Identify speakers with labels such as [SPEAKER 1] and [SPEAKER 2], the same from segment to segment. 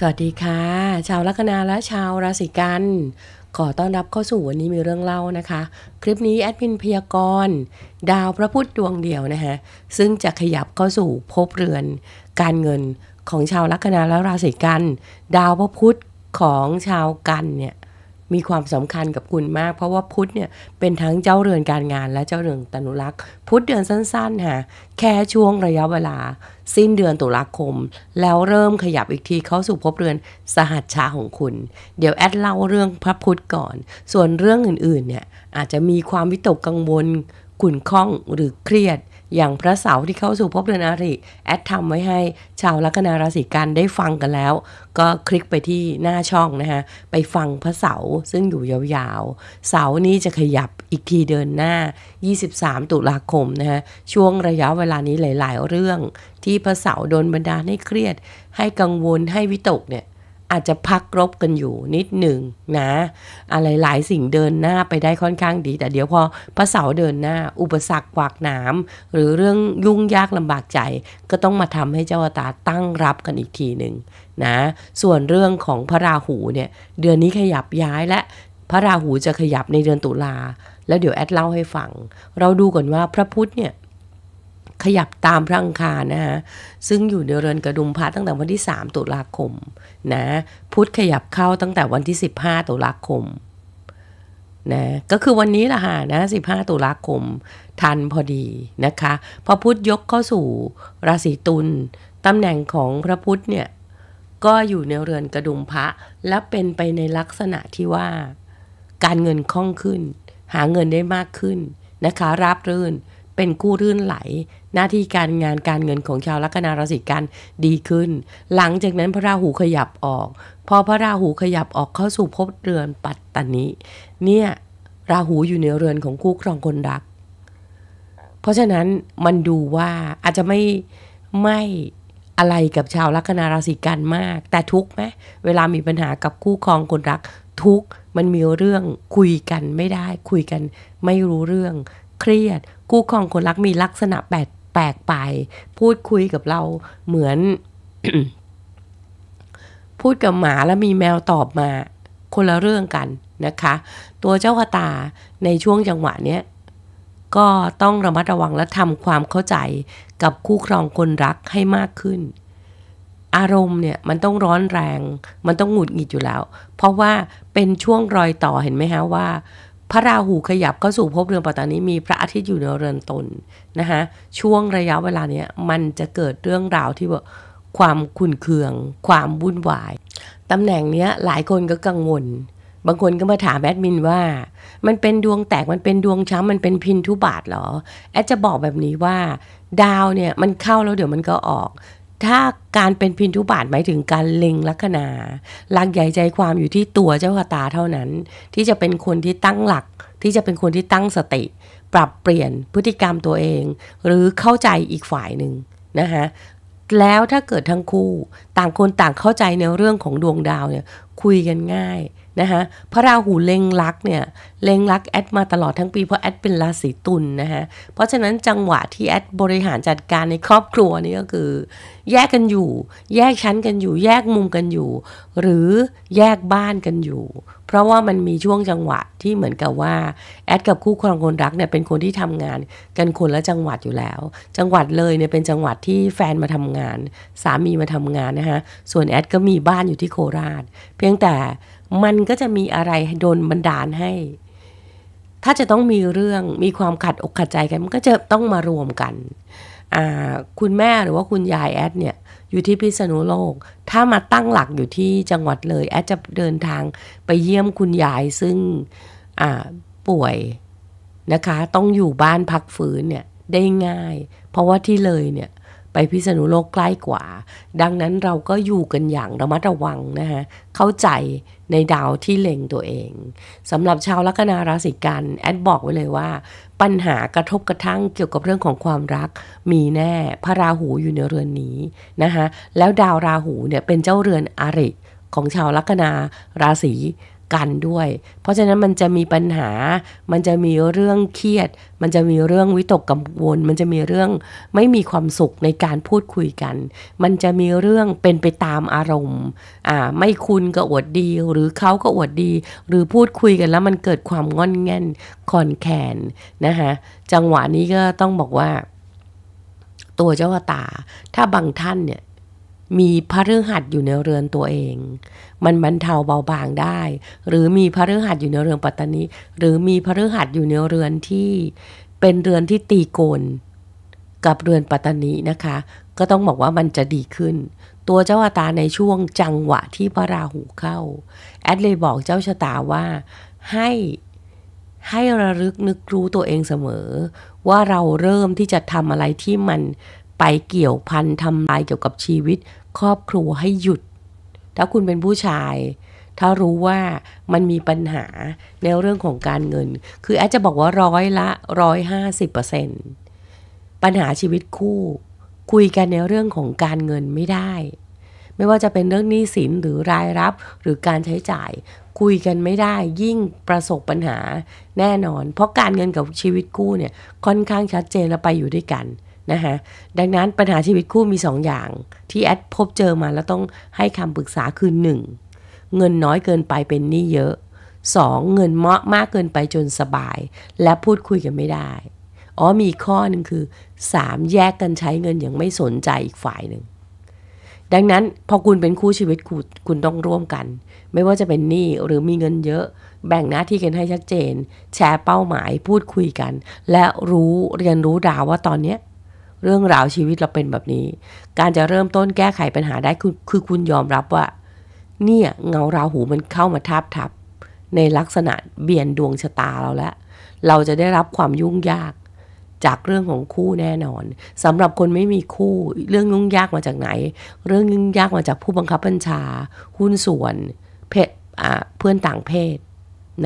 [SPEAKER 1] สวัสดีค่ะชาวลัคนาและชาวราศีกัน ขอต้อนรับเข้าสู่วันนี้มีเรื่องเล่านะคะ คลิปนี้แอดมินพยากรณ์ดาวพระพุธดวงเดียวนะคะซึ่งจะขยับเข้าสู่ภพเรือนการเงินของชาวลัคนาและราศีกัน ดาวพระพุธของชาวกันเนี่ยมีความสำคัญกับคุณมากเพราะว่าพุทธเนี่ยเป็นทั้งเจ้าเรือนการงานและเจ้าเรือนตนุรักษ์พุทธเดือนสั้นๆ ค่ะแค่ช่วงระยะเวลา สิ้นเดือนตุลาคม แล้วเริ่มขยับอีกทีเข้าสู่ภบเรือนสหัสชาของคุณ เดี๋ยวแอดเล่าเรื่องพระพุทธก่อน ส่วนเรื่องอื่นๆเนี่ยอาจจะมีความวิตกกังวลขุ่นข้องหรือเครียดอย่างพระเสาที่เข้าสู่ภพเรือนอาริแอดทำไว้ให้ชาวลัคนาราศีกันได้ฟังกันแล้ว ก็คลิกไปที่หน้าช่องนะคะไปฟังพระเสาซึ่งอยู่ยาวๆเสานี้จะขยับอีกทีเดินหน้า 23 ตุลาคมนะคะช่วงระยะเวลานี้หลายๆ เรื่องที่พระเสาโดนบันดาลให้เครียดให้กังวลให้วิตกเนี่ยอาจจะพักรบกันอยู่นิดหนึ่งนะอะไรหลายสิ่งเดินหน้าไปได้ค่อนข้างดี แต่เดี๋ยวพอพระเสาเดินหน้าอุปสรรคกวากหนามหรือเรื่องยุ่งยากลำบากใจก็ต้องมาทำให้เจ้าตาตั้งรับกันอีกทีหนึ่งนะส่วนเรื่องของพระราหูเนี่ยเดือนนี้ขยับย้ายและ พระราหูจะขยับในเดือนตุลาแล้วเดี๋ยวแอดเล่าให้ฟัง เราดูก่อนว่าพระพุธเนี่ยขยับตามพระังคานะฮะซึ่งอยู่ในเรือนกระดุมพระตั้งแต่วันที่3ตุลาคมนะพุธขยับเข้าตั้งแต่วันที่ 15ตุลาคมนะก็คือวันนี้ละหาะนะ15 ตุลาคมทันพอดีนะคะพอพุธยกเข้าสู่ราศีตุลตำแหน่งของพระพุธเนี่ยก็อยู่ในเรือนกระดุมพระและเป็นไปในลักษณะที่ว่า การเงินคล่องขึ้น หาเงินได้มากขึ้นนะคะราบรื่นเป็นกู้รื่นไหลหน้าที่การงานการเงินของชาวลัคนาราศีกันดีขึ้น หลังจากนั้นพระราหูขยับออก พอพระราหูขยับออกเข้าสู่ภพเรือนปัตตานิเนี่ยราหูอยู่ในเรือนของคู่ครองคนรักเพราะฉะนั้นมันดูว่าอาจจะไม่ไม่อะไรกับชาวลัคนาราศีกันมาก แต่ทุกไหมเวลามีปัญหากับคู่ครองคนรักทุกมันมีเรื่องคุยกันไม่ได้คุยกันไม่รู้เรื่องเครียดคู่ครองคนรักมีลักษณะแปลกแปลกไป พูดคุยกับเราเหมือนพูดกับหมาแล้วมีแมวตอบมาคนละเรื่องกันนะคะ ตัวเจ้าคตาในช่วงจังหวะเนี้ยก็ต้องระมัดระวังและทำความเข้าใจกับคู่ครองคนรักให้มากขึ้น อารมณ์เนี่ยมันต้องร้อนแรง มันต้องหงุดหงิดอยู่แล้ว เพราะว่าเป็นช่วงรอยต่อเห็นไหมฮะว่าพระราหูขยับเข้าสู่ภพเรือนปัตตานีมีพระอาทิตย์อยู่ในเรือนตนนะคะช่วงระยะเวลาเนี้ย มันจะเกิดเรื่องราวที่ว่าความขุ่นเคือง ความวุ่นวายตำแหน่งเนี้ยหลายคนก็กังวล บางคนก็มาถามแอดมินว่า มันเป็นดวงแตกมันเป็นดวงช้ำมันเป็นพินทุบาทหรอแอดจะบอกแบบนี้ว่าดาวเนี่ยมันเข้าแล้วเดี๋ยวมันก็ออกถ้าการเป็นพินทุบาทหมายถึงการเล็งลัคนา หลักใหญ่ใจความอยู่ที่ตัวเจ้าชตาเท่านั้น ที่จะเป็นคนที่ตั้งหลัก ที่จะเป็นคนที่ตั้งสติ ปรับเปลี่ยนพฤติกรรมตัวเองหรือเข้าใจอีกฝ่ายหนึ่งนะคะแล้วถ้าเกิดทั้งคู่ต่างคนต่างเข้าใจในเรื่องของดวงดาวเนี่ยคุยกันง่ายนะคะพระราหูเล็งรักเนี่ยเล็งรักแอดมาตลอดทั้งปี เพราะแอดเป็นราศีตุลนนะคะเพราะฉะนั้นจังหวะที่แอดบริหารจัดการในครอบครัวนี่ก็คือ แยกกันอยู่ แยกชั้นกันอยู่ แยกมุมกันอยู่ หรือแยกบ้านกันอยู่ เพราะว่ามันมีช่วงจังหวะที่เหมือนกับว่าแอดกับคู่ครองคนรักเนี่ยเป็นคนที่ทำงานกันคนละจังหวัดอยู่แล้ว จังหวัดเลยเนี่ยเป็นจังหวัดที่แฟนมาทำงาน สามีมาทำงานนะคะส่วนแอดก็มีบ้านอยู่ที่โคราช เพียงแต่มันก็จะมีอะไรโดนบันดาลให้ ถ้าจะต้องมีเรื่อง มีความขัด อกขัดใจกัน มันก็จะต้องมารวมกันคุณแม่หรือว่าคุณยายแอดเนี่ย อยู่ที่พิษณุโลก ถ้ามาตั้งหลักอยู่ที่จังหวัดเลย แอดจะเดินทางไปเยี่ยมคุณยายซึ่งป่วยนะคะ ต้องอยู่บ้านพักฟื้นเนี่ย ได้ง่าย เพราะว่าที่เลยเนี่ยไปพิษณุโลกใกล้กว่า ดังนั้นเราก็อยู่กันอย่างระมัดระวังนะคะเข้าใจในดาวที่เล็งตัวเองสำหรับชาวลัคนาราศีกันแอดบอก ไว้เลยว่า ปัญหากระทบกระทั่งเกี่ยวกับเรื่องของความรัก มีแน่พระราหูอยู่ในเรือนนี้นะคะแล้วดาวราหูเนี่ยเป็นเจ้าเรือนอริของชาวลัคนาราศีกันด้วยเพราะฉะนั้นมันจะมีปัญหา มันจะมีเรื่องเครียด มันจะมีเรื่องวิตกกังวล มันจะมีเรื่องไม่มีความสุขในการพูดคุยกัน มันจะมีเรื่องเป็นไปตามอารมณ์ อ่า ไม่คุณก็อวดดี หรือเขาก็อวดดี หรือพูดคุยกันแล้ว มันเกิดความงอนแงนคอนแคนนะคะจังหวะนี้ก็ต้องบอกว่า ตัวเจ้าตา ถ้าบางท่านเนี่ยมีพระฤหัสอยู่ในเรือนตัวเอง มันบรรเทาเบาบางได้ หรือมีพระฤหัสอยู่ในเรือนปัตตานี หรือมีพระฤหัสอยู่ในเรือนที่ เป็นเรือนที่ตีโกนกับเรือนปัตตานีนะคะ ก็ต้องบอกว่ามันจะดีขึ้น ตัวเจ้าอาตาในช่วงจังหวะที่พระราหูเข้า แอดเลยบอกเจ้าชะตาว่า ให้ให้ระลึกนึกรู้ตัวเองเสมอ ว่าเราเริ่มที่จะทำอะไรที่มันไปเกี่ยวพันทำลายเกี่ยวกับชีวิตครอบครัวให้หยุด ถ้าคุณเป็นผู้ชาย ถ้ารู้ว่ามันมีปัญหาในเรื่องของการเงิน คือแอดจะบอกว่าร้อยละร้อยห้าสิบเปอร์เซ็นปัญหาชีวิตคู่ คุยกันในเรื่องของการเงินไม่ได้ ไม่ว่าจะเป็นเรื่องหนี้สินหรือรายรับหรือการใช้จ่าย คุยกันไม่ได้ยิ่งประสบปัญหาแน่นอน เพราะการเงินกับชีวิตคู่เนี่ยค่อนข้างชัดเจนและไปอยู่ด้วยกันนะคะดังนั้นปัญหาชีวิตคู่มี 2ออย่างที่แอดพบเจอมาแล้วต้องให้คำปรึกษาคือ 1. เงินน้อยเกินไปเป็นหนี้เยอะ 2. เงินเมาะมากเกินไปจนสบายและพูดคุยกันไม่ได้อ๋อมีข้อหนึ่งคือ 3. แยกกันใช้เงินอย่างไม่สนใจอีกฝ่ายหนึ่งดังนั้นพอคุณเป็นคู่ชีวิตคคุณต้องร่วมกันไม่ว่าจะเป็นหนี้หรือมีเงินเยอะ แบ่งหน้าที่กันให้ชัดเจน แชร์เป้าหมายพูดคุยกัน และรู้เรียนรู้ดาวว่าตอนเนี้เรื่องราวชีวิตเราเป็นแบบนี้ การจะเริ่มต้นแก้ไขปัญหาได้คือคือคุณยอมรับว่า เนี่ยเงาราหูมันเข้ามาทับทับในลักษณะเบียนดวงชะตาเราแล้ว เราจะได้รับความยุ่งยากจากเรื่องของคู่แน่นอน สำหรับคนไม่มีคู่เรื่องยุ่งยากมาจากไหน เรื่องยุ่งยากมาจากผู้บังคับบัญชา หุ้นส่วนเพศเพื่อนต่างเพศ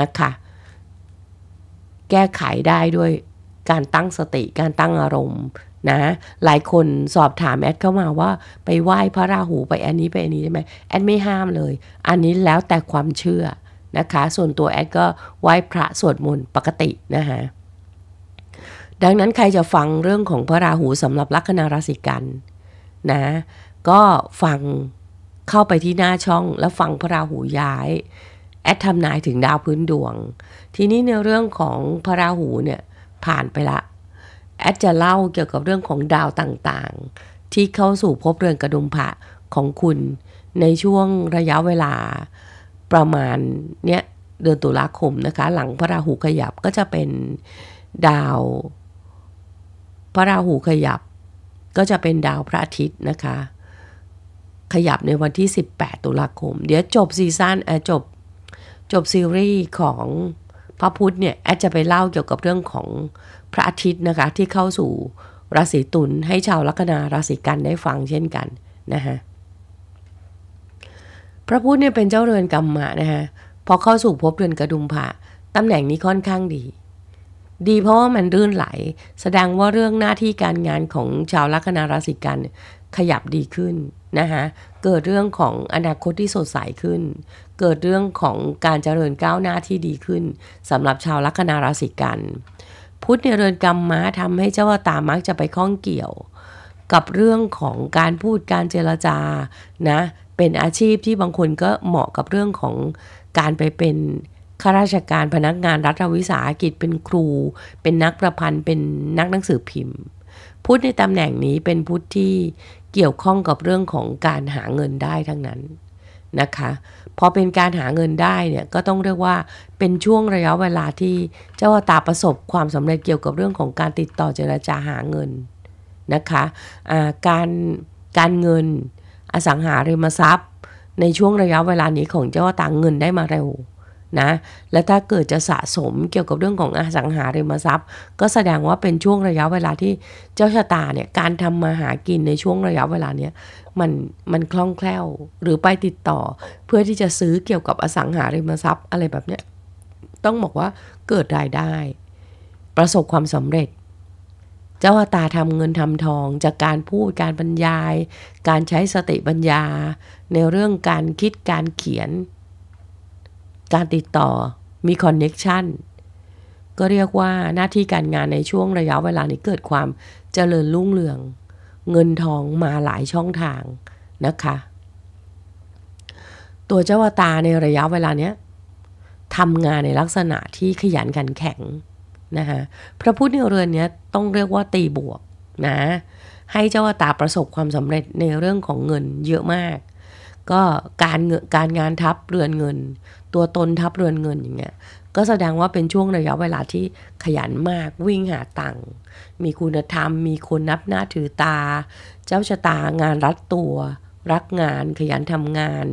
[SPEAKER 1] นะคะแก้ไขได้ด้วยการตั้งสติการตั้งอารมณ์นะหลายคนสอบถามแอดเข้ามาว่าไปไหว้พระราหูไปอันนี้ไปอันนี้ใช่ไหมแอดไม่ห้ามเลย อันนี้แล้วแต่ความเชื่อนะคะส่วนตัวแอดก็ไหว้พระสวดมนต์ปกตินะคะดังนั้นใครจะฟังเรื่องของพระราหูสำหรับลัคนาราศีกันนะก็ฟังเข้าไปที่หน้าช่องแล้วฟังพระราหูย้ายแอดทำนายถึงดาวพื้นดวง ทีนี้ในเรื่องของพระราหูเนี่ยผ่านไปละแอดจะเล่าเกี่ยวกับเรื่องของดาวต่างๆ ที่เข้าสู่ภพเรือนกระดุมพระของคุณในช่วงระยะเวลาประมาณเนี้ยเดือนตุลาคมนะคะหลังพระราหูขยับก็จะเป็นดาว พระราหูขยับ ก็จะเป็นดาวพระอาทิตย์นะคะขยับในวันที่ 18 ตุลาคม เดี๋ยวจบซีซั่นจบจบซีรีส์ของพระพุธเนี่ยแอดจะไปเล่าเกี่ยวกับเรื่องของพระอาทิตย์นะคะที่เข้าสู่ราศีตุลให้ชาวลัคนาราศีกันได้ฟังเช่นกันนะคะพระพุธเนี่ยเป็นเจ้าเรือนกรรมะนะคะพอเข้าสู่ภพเรือนกระดุมผะตำแหน่งนี้ค่อนข้างดี ดีเพราะว่ามันรื่นไหลแสดงว่าเรื่องหน้าที่การงานของชาวลัคนาราศีกันขยับดีขึ้นนะคะเกิดเรื่องของอนาคตที่สดใสขึ้น เกิดเรื่องของการเจริญก้าวหน้าที่ดีขึ้นสำหรับชาวลัคนาราศีกันพุธในเรือนกรรมม้าทำให้เจ้าตามักจะไปข้องเกี่ยว กับเรื่องของการพูดการเจรจานะเป็นอาชีพที่บางคนก็เหมาะกับเรื่องของการไปเป็นข้าราชการพนักงานรัฐวิสาหกิจเป็นครู เป็นนักประพันธ์เป็นนักหนังสือพิมพ์พุทธในตำแหน่งนี้เป็นพุทธที่เกี่ยวข้องกับเรื่องของการหาเงินได้ทั้งนั้นนะคะ พอเป็นการหาเงินได้เนี่ยก็ต้องเรียกว่าเป็นช่วงระยะเวลาที่เจ้าตาประสบความสำเร็จเกี่ยวกับเรื่องของการติดต่อเจราจาหาเงินนะคะะการการเงินอสังหาริมทรัพย์ ในช่วงระยะเวลานี้ของเจ้าตาเงินได้มาเร็วนะและถ้าเกิดจะสะสมเกี่ยวกับเรื่องของอสังหาริมทรัพย์ ก็แสดงว่าเป็นช่วงระยะเวลาที่เจ้า ชะตาเนี่ยการทำมาหากินในช่วงระยะเวลาเนี้ยมันมันคล่องแคล่วหรือไปติดต่อ เพื่อที่จะซื้อเกี่ยวกับอสังหาริมทรัพย์อะไรแบบเนี้ยต้องบอกว่าเกิดรายได้ ประสบความสำเร็จ เจ้าชะตาทำเงินทำทอง จากการพูดการบรรยาย การใช้สติปัญญา ในเรื่องการคิดการเขียนการติดต่อมีคอนเน็กชันก็เรียกว่าหน้าที่การงานในช่วงระยะเวลานี้เกิดความเจริญรุ่งเรือง เงินทองมาหลายช่องทาง นะคะ ตัวเจ้าตาในระยะเวลาเนี้ยทำงานในลักษณะที่ขยันขันแข็งนะคะพระพุทธเรือนเนี้ยต้องเรียกว่าตีบวกนะให้เจ้าตาประสบความสำเร็จในเรื่องของเงินเยอะมาก ก็การเงการงานทับเรือนเงินตัวตนทับเรือนเงินอย่างเงี้ย ก็แสดงว่าเป็นช่วงระยะเวลาที่ขยันมาก วิ่งหาตังค์มีคุณธรรม มีคนนับหน้าถือตา เจ้าชะตา งานรัดตัว รักงานขยันทำงาน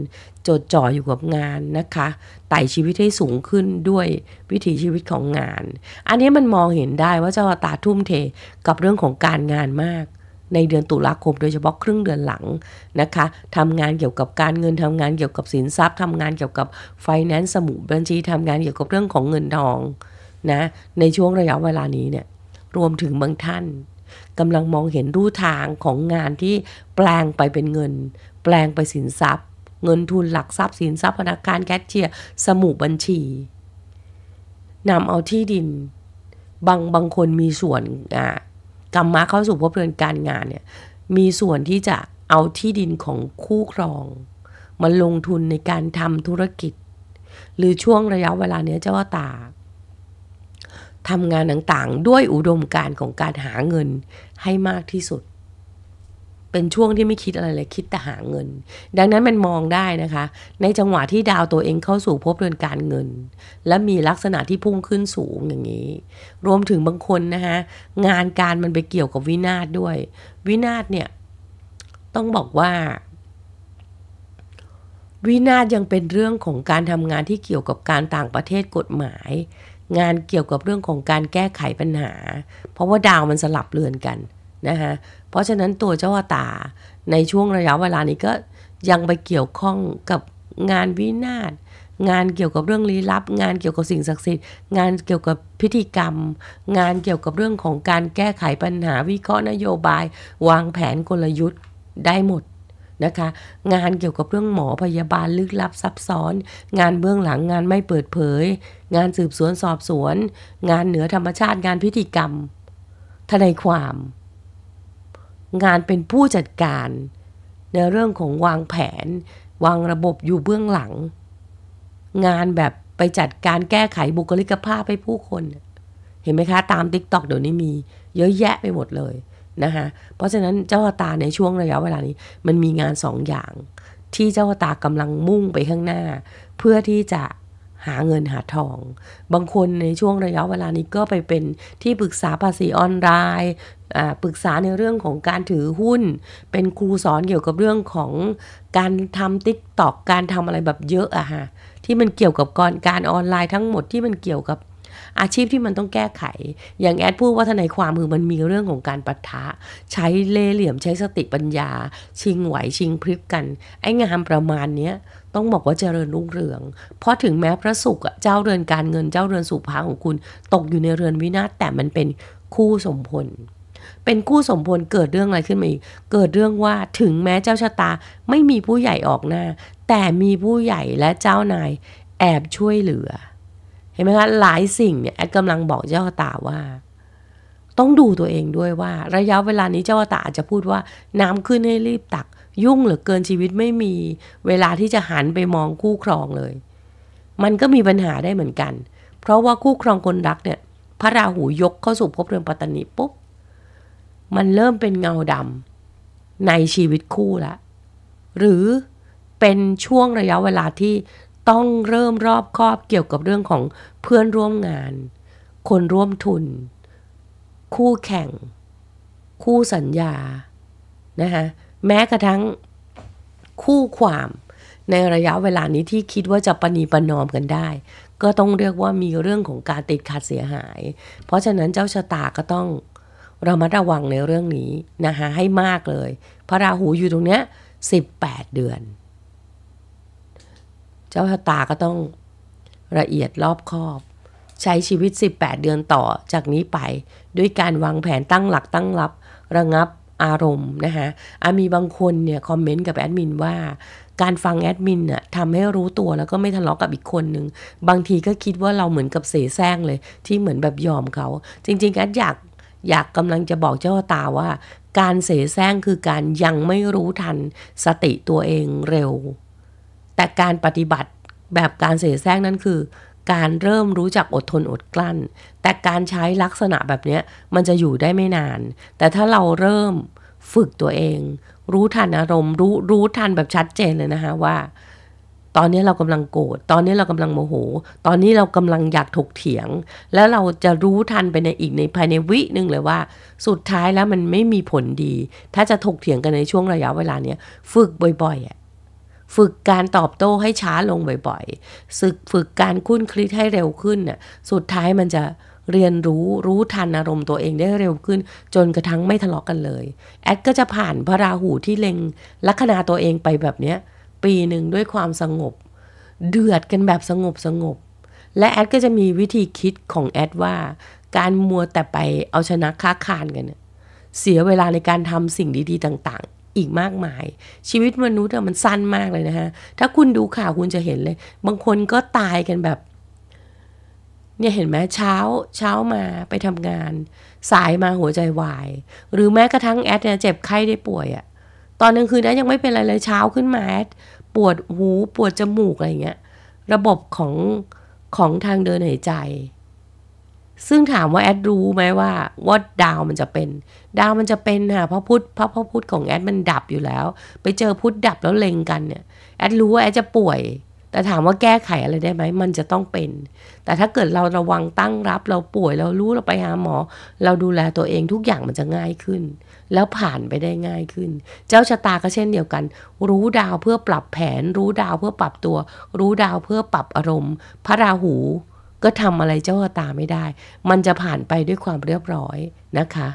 [SPEAKER 1] จดจ่ออยู่กับงานนะคะไต่ชีวิตให้สูงขึ้นด้วยวิถีชีวิตของงาน อันนี้มันมองเห็นได้ว่าเจ้าตาทุ่มเทกับเรื่องของการงานมากในเดือนตุลาคมโดยเฉพาะครึ่งเดือนหลังนะคะทำงานเกี่ยวกับการเงินทำงานเกี่ยวกับสินทรัพย์ทำงานเกี่ยวกับไฟแนนซ์สมุดบัญชีทำงานเกี่ยวกับเรื่องของเงินทองนะในช่วงระยะเวลานี้เนี่ยรวมถึงบางท่านกำลังมองเห็นรูทางของงานที่แปลงไปเป็นเงิน แปลงไปสินทรัพย์ เงินทุนหลักทรัพย์สินทรัพย์ธนาคารแคชเชียร์สมุดบัญชีนำเอาที่ดินบางบางคนมีส่วนอ่ากรรมะเข้าสู่ภพเรือนการงานเนี่ยมีส่วนที่จะเอาที่ดินของคู่ครองมาลงทุนในการทำธุรกิจ หรือช่วงระยะเวลาเนี้ยเจ้าตาทำงานต่างๆ ด้วยอุดมการของการหาเงินให้มากที่สุดเป็นช่วงที่ไม่คิดอะไรเลยคิดแต่หาเงิน ดังนั้นมันมองได้นะคะในจังหวะที่ดาวตัวเองเข้าสู่พบเรือนการเงิน และมีลักษณะที่พุ่งขึ้นสูงอย่างนี้ รวมถึงบางคนนะคะงานการมันไปเกี่ยวกับวินาศด้วย วินาศเนี่ย ต้องบอกว่า วินาศยังเป็นเรื่องของการทำงานที่เกี่ยวกับการต่างประเทศกฎหมาย งานเกี่ยวกับเรื่องของการแก้ไขปัญหา เพราะว่าดาวมันสลับเรือนกันนะคะเพราะฉะนั้นตัวเจ้าอวตาในช่วงระยะเวลานี้ก็ยังไปเกี่ยวข้องกับงานวินาศงานเกี่ยวกับเรื่องลี้ลับ งานเกี่ยวกับสิ่งศักดิ์สิทธิ์งานเกี่ยวกับพิธีกรรม งานเกี่ยวกับเรื่องของการแก้ไขปัญหาวิเคราะห์นโยบาย วางแผนกลยุทธ์ได้หมดนะคะงานเกี่ยวกับเรื่องหมอพยาบาลลึกลับซับซ้อน งานเบื้องหลังงานไม่เปิดเผย งานสืบสวนสอบสวน งานเหนือธรรมชาติงานพิธีกรรมทนายความงานเป็นผู้จัดการในเรื่องของวางแผน วางระบบอยู่เบื้องหลัง งานแบบไปจัดการแก้ไขบุคลิกภาพให้ผู้คน เห็นไหมคะตามติ๊กต็อกเดี๋ยวนี้มีเยอะแยะไปหมดเลยนะคะเพราะฉะนั้นเจ้าตาในช่วงระยะเวลานี้ มันมีงานสองอย่างที่เจ้าตากำลังมุ่งไปข้างหน้า เพื่อที่จะหาเงินหาทอง บางคนในช่วงระยะเวลานี้ก็ไปเป็นที่ ปรึกษาภาษีออนไลน์ปรึกษาในเรื่องของการถือหุ้น เป็นครูสอนเกี่ยวกับเรื่องของการทำติ๊กตอกการทำอะไรแบบเยอะอะฮะ ที่มันเกี่ยวกับกการออนไลน์ทั้งหมดที่มันเกี่ยวกับอาชีพที่มันต้องแก้ไข อย่างแอดพูดว่าทนายความคือมันมีเรื่องของการปะทะใช้เล่เหลี่ยม ใช้สติปัญญา ชิงไหวชิงพริบกัน ไอ้งานประมาณเนี้ยต้องบอกว่าเจริญรุ่งเรือง เพราะถึงแม้พระศุกร์เจ้าเรือนการเงินเจ้าเรือนสุภาของคุณ ตกอยู่ในเรือนวินาศแต่มันเป็นคู่สมพลเป็นคู่สมพลเกิดเรื่องอะไรขึ้นมาอีกเกิดเรื่องว่าถึงแม้เจ้าชะตาไม่มีผู้ใหญ่ออกหน้า แต่มีผู้ใหญ่และเจ้านาย แอบช่วยเหลือเห็นไหมคะหลายสิ่งเนี่ย แอดกำลังบอกเจ้าตาว่า ต้องดูตัวเองด้วยว่า ระยะเวลานี้เจ้าตาอาจจะพูดว่าน้ำขึ้นให้รีบตัก ยุ่งเหลือเกินชีวิตไม่มี เวลาที่จะหันไปมองคู่ครองเลย มันก็มีปัญหาได้เหมือนกัน เพราะว่าคู่ครองคนรักเนี่ย พระราหูยกเข้าสู่ภพเรือนปัตตนิปุ๊บมันเริ่มเป็นเงาดำในชีวิตคู่ละ หรือเป็นช่วงระยะเวลาที่ต้องเริ่มรอบคอบเกี่ยวกับเรื่องของเพื่อนร่วมงาน คนร่วมทุน คู่แข่ง คู่สัญญานะคะแม้กระทั่งคู่ความในระยะเวลานี้ที่คิดว่าจะปณีปนอมกันได้ ก็ต้องเรียกว่ามีเรื่องของการติดขัดเสียหาย เพราะฉะนั้นเจ้าชะตาก็ต้องเรามัดระวังในเรื่องนี้นะคะให้มากเลย พระราหูอยู่ตรงเนี้ย18 เดือนจ้าชะตาก็ต้องละเอียดรอบคอบ ใช้ชีวิต 18 เดือนต่อจากนี้ไป ด้วยการวางแผนตั้งหลักตั้งรับระงับอารมณ์นะคะอามีบางคนเนี่ยคอมเมนต์กับแอดมินว่า การฟังแอดมินน่ะทำให้รู้ตัวแล้วก็ไม่ทะเลาะกกับอีกคนนึงบางทีก็คิดว่าเราเหมือนกับเสแสร้งเลยที่เหมือนแบบยอมเขา จริงๆแอดอยากอยากกำลังจะบอกเจ้าตาว่า การเสแสร้งคือการยังไม่รู้ทันสติตัวเองเร็วแต่การปฏิบัติแบบการเสแสร้งนั้นคือ การเริ่มรู้จักอดทนอดกลั้น แต่การใช้ลักษณะแบบนี้มันจะอยู่ได้ไม่นาน แต่ถ้าเราเริ่มฝึกตัวเอง รู้ทันอารมณ์ รู้รู้ทันแบบชัดเจนเลยนะคะว่า ตอนนี้เรากำลังโกรธตอนนี้เรากำลังโมโห ตอนนี้เรากำลังอยากถกเถียง แล้วเราจะรู้ทันไปในอีกในภายในวิหนึ่งเลยว่าสุดท้ายแล้วมันไม่มีผลดี ถ้าจะถกเถียงกันในช่วงระยะเวลาเนี้ยฝึกบ่อยๆอ่ะฝึกการตอบโต้ให้ช้าลงบ่อยๆ ฝึกฝึกการคุ้นคลิดให้เร็วขึ้นน่ะ สุดท้ายมันจะเรียนรู้รู้ทันอารมณ์ตัวเองได้เร็วขึ้น จนกระทั่งไม่ทะเลาะกกันเลย แอดก็จะผ่านพระราหูที่เล็ง ลัคนาตัวเองไปแบบเนี้ยปีหนึ่งด้วยความสงบ เดือดกันแบบสงบสงบและแอดก็จะมีวิธีคิดของแอดว่า การมัวแต่ไปเอาชนะค้าคานกันเสียเวลาในการทำสิ่งดีๆต่างอีกมากมายชีวิตมนุษย์มันสั้นมากเลยนะฮะ ถ้าคุณดูข่าวคุณจะเห็นเลย บางคนก็ตายกันแบบเนี่ยเห็นไหมเช้าเช้ามาไปทำงาน สายมาหัวใจวาย หรือแม้กระทั่งแอดเนี่ยเจ็บไข้ได้ป่วยอะตอนกลางคืนนะยังไม่เป็นอะไรเลยเช้าขึ้นมาแอดปวดหูปวดจมูกอะไรเงี้ยระบบของของทางเดินหายใจซึ่งถามว่าแอดรู้ไหมว่าว่าดาวมันจะเป็นดาวมันจะเป็นค่ะ เพราะพุทธเพราะพระพุทธของแอดมันดับอยู่แล้ว ไปเจอพุทธดับแล้วเลงกันเนี่ยแอดรู้ว่าแอดจะป่วยแต่ถามว่าแก้ไขอะไรได้ไหมมันจะต้องเป็น แต่ถ้าเกิดเราระวังตั้งรับ เราป่วยเรารู้เราไปหาหมอ เราดูแลตัวเองทุกอย่างมันจะง่ายขึ้น แล้วผ่านไปได้ง่ายขึ้น เจ้าชะตาก็เช่นเดียวกัน รู้ดาวเพื่อปรับแผน รู้ดาวเพื่อปรับตัว รู้ดาวเพื่อปรับอารมณ์ พระราหูก็ทำอะไรเจ้าตาไม่ได้ มันจะผ่านไปด้วยความเรียบร้อยนะคะ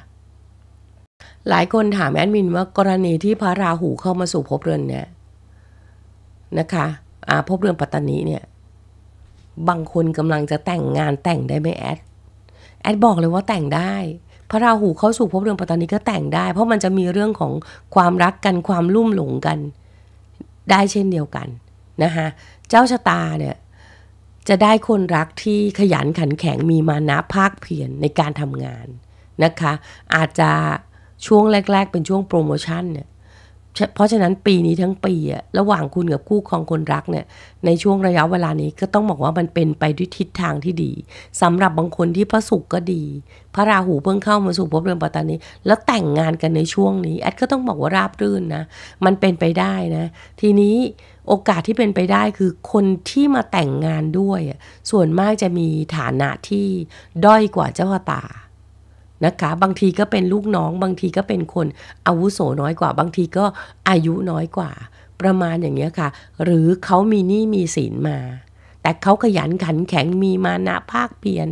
[SPEAKER 1] หลายคนถามแอดมินว่ากรณีที่พระราหูเข้ามาสู่ภพเรือนเนี่ย นะคะอาภพเรือนปัตตานีเนี่ย บางคนกำลังจะแต่งงานแต่งได้ไหมแอด แอดบอกเลยว่าแต่งได้ พระราหูเข้าสู่ภพเรือนปัตตานีก็แต่งได้ เพราะมันจะมีเรื่องของความรักกันความลุ่มหลงกัน ได้เช่นเดียวกันนะคะเจ้าชะตาเนี่ยจะได้คนรักที่ขยันขันแข็งมีมานะภาคเพียรในการทำงานนะคะ อาจจะช่วงแรก ๆเป็นช่วงโปรโมชั่นเนี่ยเพราะฉะนั้นปีนี้ทั้งปีอะระหว่างคุณกับคู่ครองคนรักเนี่ยในช่วงระยะเวลานี้ก็ต้องบอกว่ามันเป็นไปด้วยทิศทางที่ดี สำหรับบางคนที่พระศุกร์ก็ดี พระราหูเพิ่งเข้ามาสู่ภพเรือนปัตตานีแล้วแต่งงานกันในช่วงนี้แอดก็ต้องบอกว่าราบรื่นนะมันเป็นไปได้นะ ทีนี้โอกาสที่เป็นไปได้คือคนที่มาแต่งงานด้วย ส่วนมากจะมีฐานะที่ด้อยกว่าเจ้าตานะคะบางทีก็เป็นลูกน้อง บางทีก็เป็นคนอาวุโสน้อยกว่า บางทีก็อายุน้อยกว่าประมาณอย่างเงี้ยค่ะ หรือเขามีหนี้มีสินมา แต่เขาขยันขันแข็งมีมานะภาคเพียน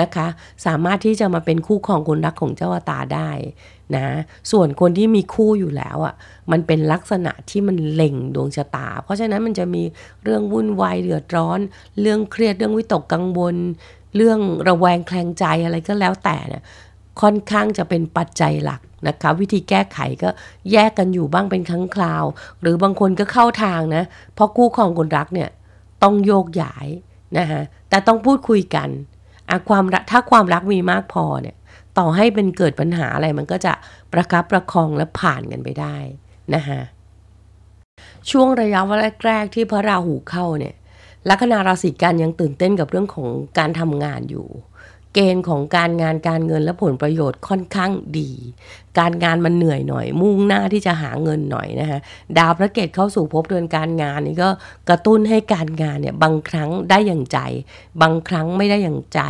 [SPEAKER 1] นะคะ สามารถที่จะมาเป็นคู่ครองคนรักของเจ้าตาได้นะส่วนคนที่มีคู่อยู่แล้วอะ่ะมันเป็นลักษณะที่มันเล็งดวงชะตา เพราะฉะนั้นมันจะมีเรื่องวุ่นวายเดือดร้อน เรื่องเครียดเรื่องวิตกกังวลเรื่องระแวงแคลงใจอะไรก็แล้วแต่เนี่ยค่อนข้างจะเป็นปัจจัยหลักนะคะวิธีแก้ไขก็แยกกันอยู่บ้างเป็นครั้งคราว หรือบางคนก็เข้าทางนะเพราะคู่ครองคนรักเนี่ยต้องโยกย้ายนะคะแต่ต้องพูดคุยกันความถ้าความรักมีมากพอเนี่ยต่อให้เป็นเกิดปัญหาอะไรมันก็จะประคับประคองและผ่านกันไปได้นะคะช่วงระยะวแรก ๆ ที่พระราหูเข้าเนี่ยลัคนาราศีกันยังตื่นเต้นกับเรื่องของการทำงานอยู่เกณฑ์ของการงานการเงินและผลประโยชน์ค่อนข้างดี การงานมันเหนื่อยหน่อย มุ่งหน้าที่จะหาเงินหน่อยนะคะดาวพระเกตเข้าสู่ภพเดือนการงานนี่ก็กระตุ้นให้การงานเนี่ยบางครั้งได้อย่างใจ บางครั้งไม่ได้อย่างใจ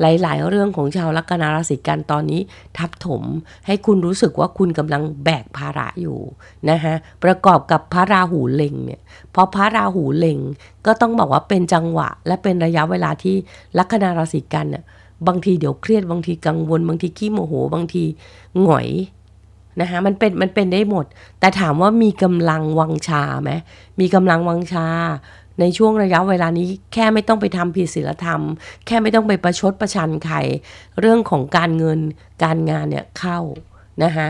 [SPEAKER 1] หลาย ๆ เรื่องของชาวลัคนาราศีกันตอนนี้ ทับถมให้คุณรู้สึกว่าคุณกำลังแบกภาระอยู่นะคะประกอบกับพระราหูเล็งเนี่ยพอพระราหูเล็งก็ต้องบอกว่าเป็นจังหวะและเป็นระยะเวลาที่ลัคนาราศีกันเนี่ยบางทีเดี๋ยวเครียด บางทีกังวล บางทีขี้โมโหบางทีหงอย นะคะมันเป็นมันเป็นได้หมด แต่ถามว่ามีกำลังวังชาไหมมีกำลังวังชา ในช่วงระยะเวลานี้แค่ไม่ต้องไปทำผิดศีลธรรม แค่ไม่ต้องไปประชดประชันใครเรื่องของการเงินการงานเนี่ยเข้านะคะ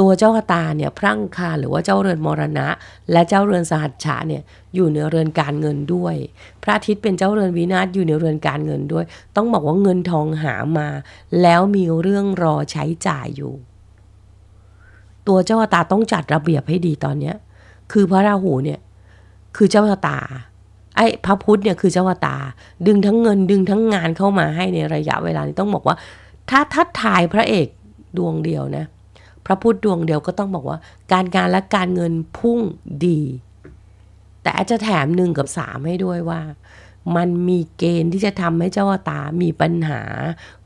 [SPEAKER 1] ตัวเจ้าตาเนี่ยพรั่งคาหรือว่าเจ้าเรือนมรณะ และเจ้าเรือนสหัชชาเนี่ยอยู่ในเรือนการเงินด้วย พระอาทิตย์เป็นเจ้าเรือนวินาศอยู่ในเรือนการเงินด้วย ต้องบอกว่าเงินทองหามา แล้วมีเรื่องรอใช้จ่ายอยู่ ตัวเจ้าตาต้องจัดระเบียบให้ดีตอนเนี้ยคือพระราหูเนี่ยคือเจ้าตาไอ้พระพุธเนี่ยคือเจ้าวตา ดึงทั้งเงินดึงทั้งงานเข้ามาให้ในระยะเวลานี้ต้องบอกว่าถ้าทัดทายพระเอกดวงเดียวนะพระพูดดวงเดียวก็ต้องบอกว่า การงานและการเงินพุ่งดี แต่อาจจะแถมหนึ่งกับสามให้ด้วยว่ามันมีเกณฑ์ที่จะทำให้เจ้าตามีปัญหา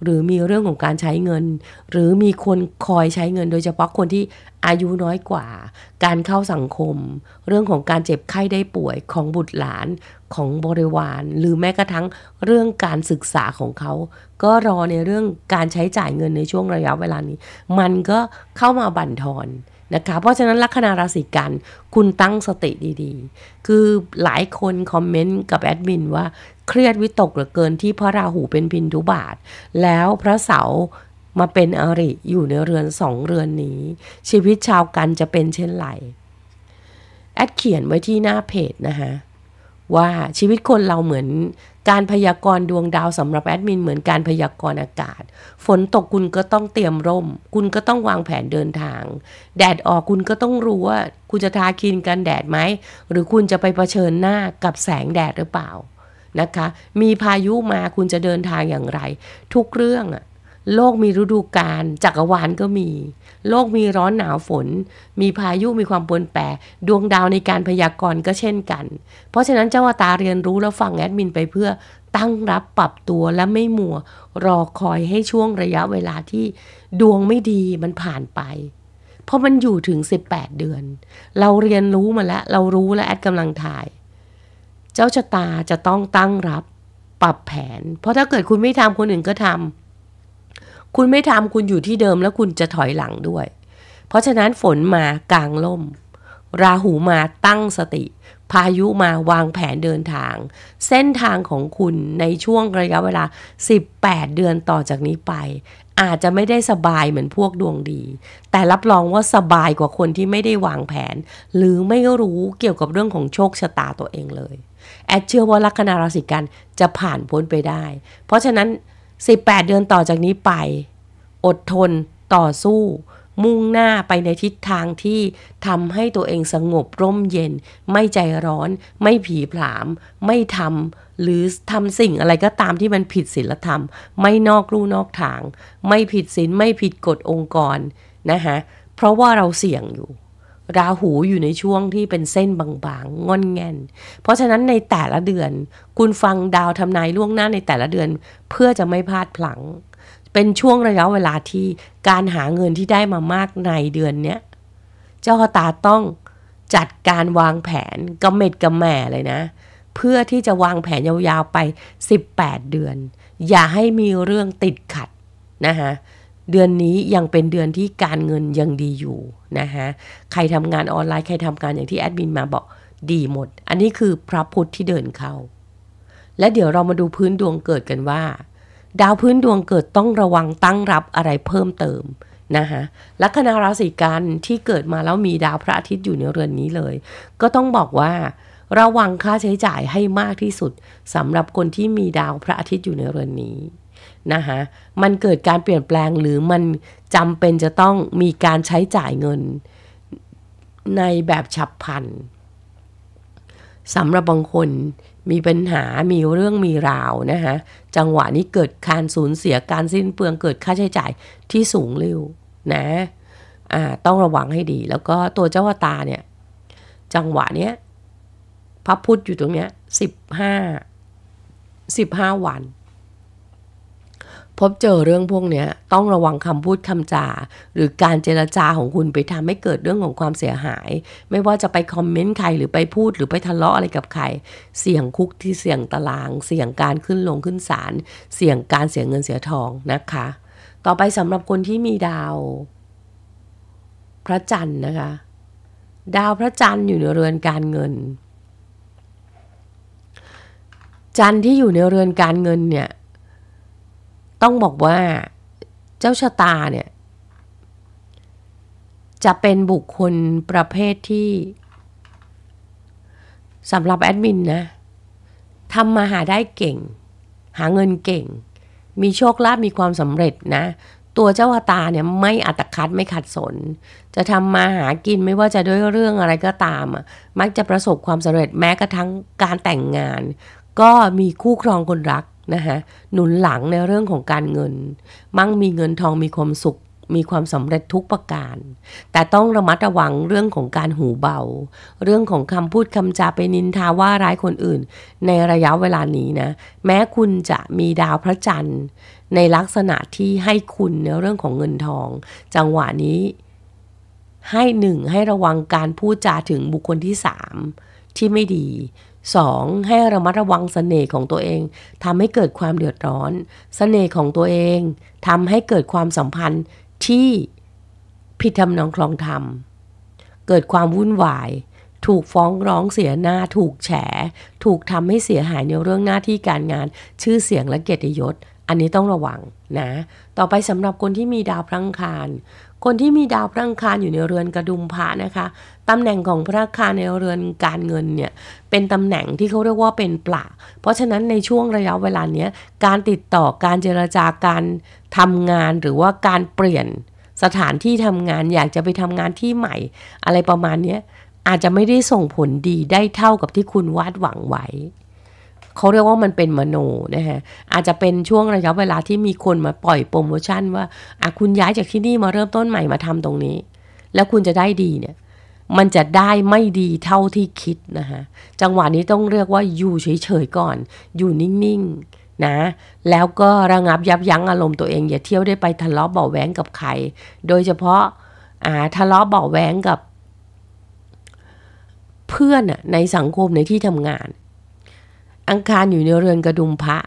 [SPEAKER 1] หรือมีเรื่องของการใช้เงิน หรือมีคนคอยใช้เงิน โดยเฉพาะคนที่อายุน้อยกว่า การเข้าสังคม เรื่องของการเจ็บไข้ได้ป่วยของบุตรหลานของบริวาร หรือแม้กระทั่งเรื่องการศึกษาของเขา ก็รอในเรื่องการใช้จ่ายเงินในช่วงระยะเวลานี้ มันก็เข้ามาบั่นทอนนะคะเพราะฉะนั้นลัคนาราศีกัน คุณตั้งสติดี ๆ คือหลายคนคอมเมนต์กับแอดมินว่าเครียดวิตกเหลือเกินที่พระราหูเป็นพินทุบาทแล้วพระเสามาเป็นอริ อยู่ในเรือนสองเรือนนี้ ชีวิตชาวกันจะเป็นเช่นไร แอดเขียนไว้ที่หน้าเพจนะคะว่าชีวิตคนเราเหมือน การพยากรณ์ดวงดาวสำหรับแอดมินเหมือนการพยากรณ์อากาศ ฝนตกคุณก็ต้องเตรียมร่ม คุณก็ต้องวางแผนเดินทาง แดดออกคุณก็ต้องรู้ว่า คุณจะทาครีมกันแดดไหมหรือคุณจะไปเผชิญหน้ากับแสงแดดหรือเปล่านะคะ มีพายุมาคุณจะเดินทางอย่างไร ทุกเรื่องอะโลกมีฤดูกาลจักรวาลก็มี โลกมีร้อนหนาวฝน มีพายุมีความปนแปรดวงดาวในการพยากรณ์ก็เช่นกัน เพราะฉะนั้นเจ้าตาเรียนรู้แล้วฟังแอดมินไปเพื่อตั้งรับปรับตัวและไม่มัวรอคอยให้ช่วงระยะเวลาที่ดวงไม่ดีมันผ่านไปเพราะมันอยู่ถึง 18 เดือน เราเรียนรู้มาแล้ว เรารู้แล้ว แอดกำลังถ่าย เจ้าชะตาจะต้องตั้งรับปรับแผน เพราะถ้าเกิดคุณไม่ทำคนอื่นก็ทำคุณไม่ทำคุณอยู่ที่เดิมแล้วคุณจะถอยหลังด้วย เพราะฉะนั้นฝนมากลางล่ม ราหูมาตั้งสติ พายุมาวางแผนเดินทาง เส้นทางของคุณในช่วงระยะเวลา 18 เดือนต่อจากนี้ไป อาจจะไม่ได้สบายเหมือนพวกดวงดี แต่รับรองว่าสบายกว่าคนที่ไม่ได้วางแผน หรือไม่รู้เกี่ยวกับเรื่องของโชคชะตาตัวเองเลยแอดเชื่อว่าลัคนาราศีกันจะผ่านพ้นไปได้ เพราะฉะนั้น18เดือนต่อจากนี้ไป อดทนต่อสู้ มุ่งหน้าไปในทิศทางที่ทำให้ตัวเองสงบร่มเย็น ไม่ใจร้อน ไม่ผีผลาม ไม่ทำหรือทำสิ่งอะไรก็ตามที่มันผิดศีลธรรม ไม่นอกลู่นอกทาง ไม่ผิดศีลไม่ผิดกฎองค์กร นะคะเพราะว่าเราเสี่ยงอยู่ราหูอยู่ในช่วงที่เป็นเส้นบางๆงอนแงน เพราะฉะนั้นในแต่ละเดือนคุณฟังดาวทำนายล่วงหน้าในแต่ละเดือนเพื่อจะไม่พลาดพลั้งเป็นช่วงระยะเวลาที่การหาเงินที่ได้มามากในเดือนเนี้ย เจ้าตาต้องจัดการวางแผนกระเม็ดกระแหม่เลยนะ เพื่อที่จะวางแผนยาว ๆ ไป 18 เดือน อย่าให้มีเรื่องติดขัดนะคะเดือนนี้ยังเป็นเดือนที่การเงินยังดีอยู่นะคะใครทำงานออนไลน์ใครทำงานอย่างที่แอดมินมาบอกดีหมด อันนี้คือพระพุทธที่เดินเข้า และเดี๋ยวเรามาดูพื้นดวงเกิดกันว่า ดาวพื้นดวงเกิดต้องระวังตั้งรับอะไรเพิ่มเติมนะคะลัคนาราศีกันที่เกิดมาแล้วมีดาวพระอาทิตย์อยู่ในเรือนนี้เลย ก็ต้องบอกว่าระวังค่าใช้จ่ายให้มากที่สุดสำหรับคนที่มีดาวพระอาทิตย์อยู่ในเรือนนี้นะคะมันเกิดการเปลี่ยนแปลงหรือมันจำเป็นจะต้องมีการใช้จ่ายเงินในแบบฉับพลันสำหรับบางคนมีปัญหา มีเรื่อง มีราวนะคะจังหวะนี้เกิดการสูญเสียการสิ้นเปลืองเกิดค่าใช้จ่ายที่สูงเร็วนะอ่าต้องระวังให้ดี แล้วก็ตัวเจ้าตาเนี่ยจังหวะเนี้ยพระพุทธอยู่ตรงเนี้ยสิบห้าสิบห้าวันพบเจอเรื่องพวกนี้ต้องระวังคำพูดคำจา หรือการเจรจาของคุณไปทำให้เกิดเรื่องของความเสียหาย ไม่ว่าจะไปคอมเมนต์ใครหรือไปพูดหรือไปทะเลาะอะไรกับใครเสี่ยงคุกที่เสี่ยงตาราง เสี่ยงการขึ้นลงขึ้นศาลเสี่ยงการเสียเงินเสียทองนะคะ ต่อไปสำหรับคนที่มีดาว พระจันทร์นะคะ ดาวพระจันทร์อยู่ในเรือนการเงิน จันทร์ที่อยู่ในเรือนการเงินเนี่ยต้องบอกว่าเจ้าชะตาเนี่ย จะเป็นบุคคลประเภทที่สำหรับแอดมินนะทำมาหาได้เก่ง หาเงินเก่ง มีโชคลาภมีความสำเร็จนะตัวเจ้าตาเนี่ยไม่อัตคัดไม่ขัดสน จะทำมาหากินไม่ว่าจะด้วยเรื่องอะไรก็ตาม มักจะประสบความสำเร็จแม้กระทั่งการแต่งงาน ก็มีคู่ครองคนรักนะคะหนุนหลังในเรื่องของการเงิน มั่งมีเงินทองมีความสุข มีความสำเร็จทุกประการ แต่ต้องระมัดระวังเรื่องของการหูเบา เรื่องของคำพูดคำจาไปนินทาว่าร้ายคนอื่น ในระยะเวลานี้นะแม้คุณจะมีดาวพระจันทร์ ในลักษณะที่ให้คุณในเรื่องของเงินทอง จังหวะนี้ให้หนึ่งให้ระวังการพูดจาถึงบุคคลที่สามที่ไม่ดี 2. ให้ระมัดระวังสเสน่ห์ของตัวเอง ทำให้เกิดความเดือดร้อนสเสน่ห์ของตัวเองทำให้เกิดความสัมพันธ์ที่ผิดธรรมนองคลองธรรม เกิดความวุ่นวาย ถูกฟ้องร้องเสียหน้า ถูกแฉ ถูกทำให้เสียหายในเรื่องหน้าที่การงานชื่อเสียงและเกียรติยศอันนี้ต้องระวังนะ ต่อไปสำหรับคนที่มีดาวพลังคารคนที่มีดาวพระอังคารอยู่ในเรือนกระดุมพระนะคะ ตำแหน่งของพระอังคารในเรือนการเงินเนี่ยเป็นตำแหน่งที่เขาเรียกว่าเป็นปลาเพราะฉะนั้นในช่วงระยะเวลาเนี้ยการติดต่อการเจรจาการทำงานหรือว่าการเปลี่ยนสถานที่ทำงานอยากจะไปทำงานที่ใหม่ อะไรประมาณนี้อาจจะไม่ได้ส่งผลดีได้เท่ากับที่คุณวาดหวังไว้เขาเรียกว่ามันเป็นมโนนะฮะอาจจะเป็นช่วงระยะเวลาที่มีคนมาปล่อยโปรโมชั่นว่าอ่ะคุณย้ายจากที่นี่มาเริ่มต้นใหม่มาทำตรงนี้ แล้วคุณจะได้ดีเนี่ยมันจะได้ไม่ดีเท่าที่คิดนะคะจังหวะนี้ต้องเรียกว่าอยู่เฉยๆก่อน อยู่นิ่งๆนะแล้วก็ระงับยับยั้งอารมณ์ตัวเองอย่าเที่ยวได้ไปทะเลาะเบาแหวงกับใคร โดยเฉพาะอ่าทะเลาะเบาแหวงกับ เพื่อนในสังคมในที่ทำงานอังคารอยู่ในเรือนกระดุมพระ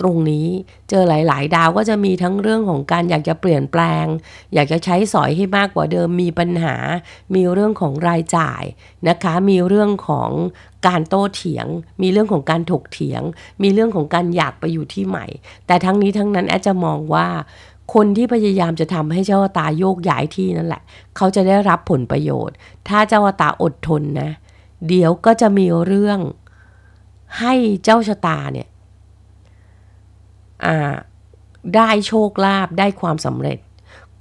[SPEAKER 1] ตรงนี้เจอหลายๆ ดาวก็จะมีทั้งเรื่องของการอยากจะเปลี่ยนแปลง อยากจะใช้สอยให้มากกว่าเดิม มีปัญหา มีเรื่องของรายจ่ายนะคะ มีเรื่องของการโต้เถียง มีเรื่องของการถกเถียง มีเรื่องของการอยากไปอยู่ที่ใหม่ แต่ทั้งนี้ทั้งนั้นแอดจะมองว่าคนที่พยายามจะทำ ให้เจ้าตาโยกย้ายที่นั่นแหละ เขาจะได้รับผลประโยชน์ ถ้าเจ้าตาอดทนนะเดี๋ยวก็จะมีเรื่องให้เจ้าชะตาเนี่ยได้โชคลาภได้ความสำเร็จ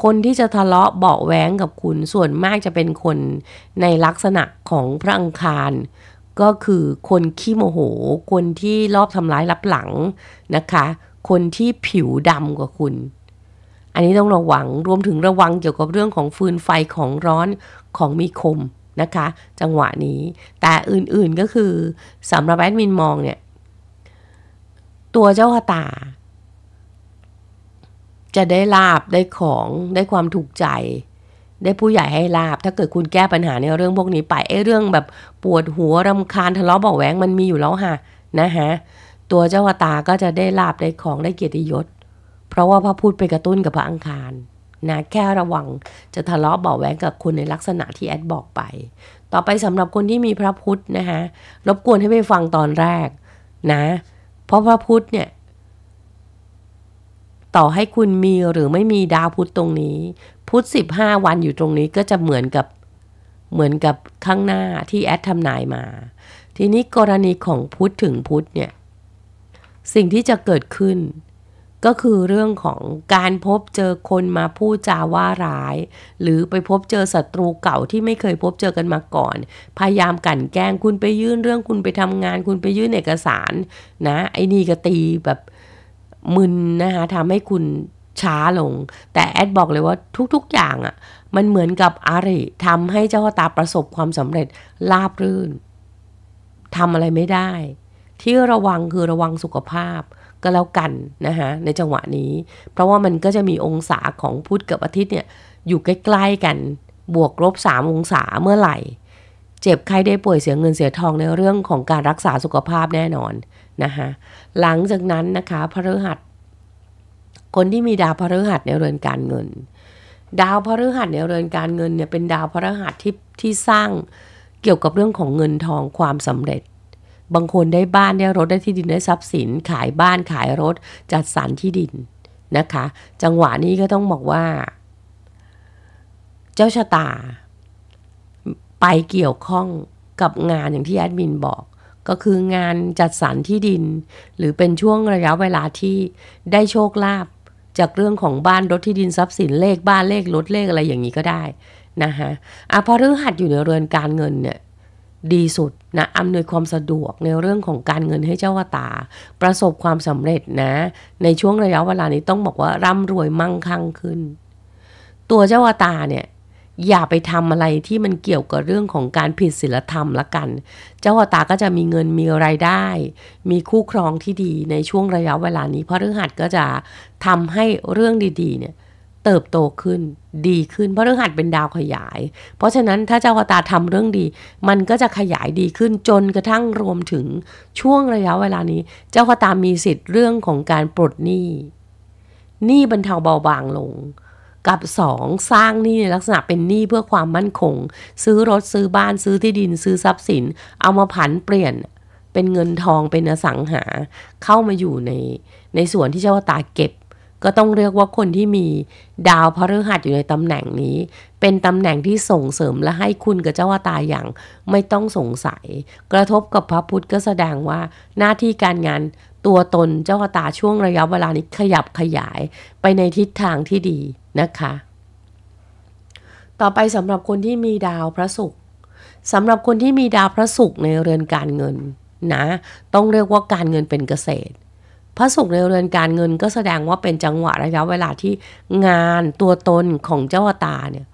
[SPEAKER 1] คนที่จะทะเลาะเบาแหวงกับคุณส่วนมากจะเป็นคนในลักษณะของพระอังคาร ก็คือคนขี้โมโห คนที่รอบทำร้ายรับหลังนะคะ คนที่ผิวดำกว่าคุณ อันนี้ต้องระวังรวมถึงระวังเกี่ยวกับเรื่องของฟืนไฟของร้อนของมีคมะคะจังหวะนี้แต่อื่นๆก็คือสำหรับแอดมินมองเนี่ย ตัวเจ้าตาจะได้ลาบได้ของได้ความถูกใจ ได้ผู้ใหญ่ให้ลาบถ้าเกิดคุณแก้ปัญหาในเรื่องพวกนี้ไปไอ้เรื่องแบบปวดหัวรำคาญทะเลาะเบาแหวงมันมีอยู่แล้วฮะนะฮะตัวเจ้าตาก็จะได้ลาบได้ของได้เกียรติยศ เพราะว่าพระพูดไปกระตุ้นกับพระอังคารนะแค่ระวังจะทะเลาะเบาแวงกับคุณในลักษณะที่แอดบอกไป ต่อไปสำหรับคนที่มีพระพุทธนะคะรบกวนให้ไปฟังตอนแรก นะเพราะพระพุทธเนี่ย ต่อให้คุณมีหรือไม่มีดาวพุธตรงนี้ พุธ15 วันอยู่ตรงนี้ก็จะเหมือนกับเหมือนกับข้างหน้าที่แอดทำนายมา ทีนี้กรณีของพุธถึงพุธเนี่ยสิ่งที่จะเกิดขึ้นก็คือเรื่องของการพบเจอคนมาพูดจาว่าร้าย หรือไปพบเจอศัตรูเก่าที่ไม่เคยพบเจอกันมาก่อน พยายามกั่นแกล้งคุณไปยื่นเรื่องคุณไปทำงานคุณไปยื่นเอกสารนะไอ้นี่ก็ตีแบบมึนนะคะทำให้คุณช้าลง แต่แอดบอกเลยว่าทุกๆอย่างอะ่ะมันเหมือนกับอาริทำให้เจ้าตาประสบความสำเร็จ ลาบรื่นทำอะไรไม่ได้ ที่ระวังคือระวังสุขภาพก็แล้วกันนะคะในจังหวะนี้เพราะว่ามันก็จะมีองศาของพุธกับอาทิตย์เนี่ยอยู่ใกล้ๆกันบวกลบ3องศาเมื่อไหร่เจ็บใครได้ป่วยเสียเงินเสียทองในเรื่องของการรักษาสุขภาพแน่นอนนะคะหลังจากนั้นนะคะพฤหัส คนที่มีดาวพฤหัสในเรือนการเงิน ดาวพฤหัสในเรือนการเงินเนี่ยเป็นดาวพฤหัสที่ที่สร้างเกี่ยวกับเรื่องของเงินทองความสำเร็จบางคนได้บ้านได้รถได้ที่ดินได้ทรัพย์สินขายบ้านขายรถ จัดสรรที่ดินนะคะจังหวะนี้ก็ต้องบอกว่า เจ้าชะตา ไปเกี่ยวข้องกับงานอย่างที่แอดมินบอก ก็คืองานจัดสรรที่ดินหรือเป็นช่วงระยะเวลาที่ได้โชคลาภจากเรื่องของบ้านรถที่ดินทรัพย์สินเลขบ้านเลขรถเลขอะไรอย่างนี้ก็ได้นะคะอ่ะพอฤหัสอยู่ในเรือนการเงินเนี่ยดีสุดนะอำนวยความสะดวกในเรื่องของการเงินให้เจ้าวตา ประสบความสำเร็จนะในช่วงระยะเวลานี้ต้องบอกว่าร่ำรวยมั่งคั่งขึ้น ตัวเจ้าวตาเนี่ยอย่าไปทำอะไรที่มันเกี่ยวกับเรื่องของการผิดศีลธรรมละกัน เจ้าวตาก็จะมีเงินมีไรายได้ มีคู่ครองที่ดีในช่วงระยะเวลานี้เพราะเรื่องหัดก็จะทำให้เรื่องดีๆเนี่ยเติบโตขึ้นดีขึ้น เพราะเรื่องหัดเป็นดาวขยาย เพราะฉะนั้นถ้าเจ้าวตาทำเรื่องดีมันก็จะขยายดีขึ้นจนกระทั่งรวมถึงช่วงระยะเวลานี้ เจ้าวตามีสิทธิ์เรื่องของการปลดหนี้หนี้บรรเทาเบาบางลง กับ 2 สร้างหนี้ในลักษณะเป็นหนี้เพื่อความมั่นคง ซื้อรถซื้อบ้านซื้อที่ดินซื้อทรัพย์สิน เอามาผันเปลี่ยน เป็นเงินทองเป็นอสังหาเข้ามาอยู่ใน ในส่วนที่เจ้าวตาเก็บก็ต้องเรียกว่าคนที่มีดาวพฤหัสอยู่ในตำแหน่งนี้ เป็นตำแหน่งที่ส่งเสริมและให้คุณกับเจ้าวตาอย่างไม่ต้องสงสัย กระทบกับพระพุทธก็แสดงว่า หน้าที่การงานตัวตนเจ้าตาช่วงระยะเวลานี้ขยับขยายไปในทิศทางที่ดีนะคะ ต่อไปสำหรับคนที่มีดาวพระศุกร์สำหรับคนที่มีดาวพระศุกร์ในเรือนการเงิน นะ ต้องเรียกว่าการเงินเป็นเกษตรพระสุขในเรือนการเงินก็แสดงว่าเป็นจังหวะระยะเวลาที่งานตัวตนของเจ้าตาเนี่ย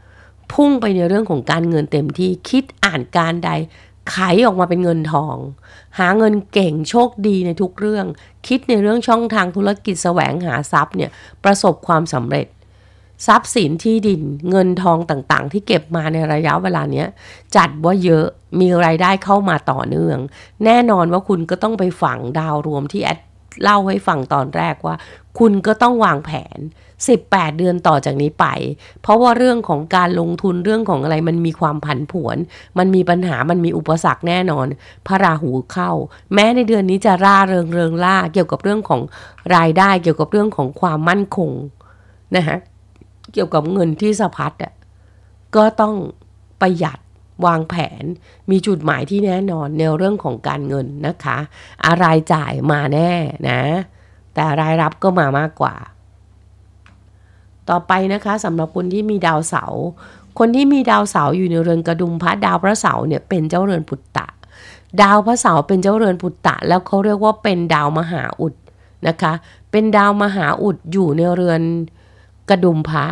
[SPEAKER 1] พุ่งไปในเรื่องของการเงินเต็มที่ คิดอ่านการใดขายออกมาเป็นเงินทอง หาเงินเก่งโชคดีในทุกเรื่อง คิดในเรื่องช่องทางธุรกิจแสวงหาทรัพย์เนี่ยประสบความสำเร็จ ทรัพย์สินที่ดินเงินทองต่าง ๆ ที่เก็บมาในระยะเวลาเนี้ยจัดว่าเยอะมีรายได้เข้ามาต่อเนื่อง แน่นอนว่าคุณก็ต้องไปฝังดาวรวมที่แอดเล่าให้ฟังตอนแรกว่า คุณก็ต้องวางแผน 18 เดือนต่อจากนี้ไป เพราะว่าเรื่องของการลงทุนเรื่องของอะไรมันมีความผันผวน มันมีปัญหามันมีอุปสรรคแน่นอน พระราหูเข้า แม้ในเดือนนี้จะร่าเริงเริงล่า เกี่ยวกับเรื่องของรายได้ เกี่ยวกับเรื่องของความมั่นคงนะฮะเกี่ยวกับเงินที่สะพัดอ่ะก็ต้องประหยัดวางแผนมีจุดหมายที่แน่นอนในเรื่องของการเงินนะคะอะไรจ่ายมาแน่นะแต่รายรับก็มามากกว่า ต่อไปนะคะสำหรับคนที่มีดาวเสาร์คนที่มีดาวเสาร์อยู่ในเรือนกระดุมพระดาวพระเสาร์เนี่ยเป็นเจ้าเรือนปุตตะดาวพระเสาร์เป็นเจ้าเรือนปุตตะแล้วเขาเรียกว่าเป็นดาวมหาอุดนะคะเป็นดาวมหาอุดอยู่ในเรือนกระดุมพระ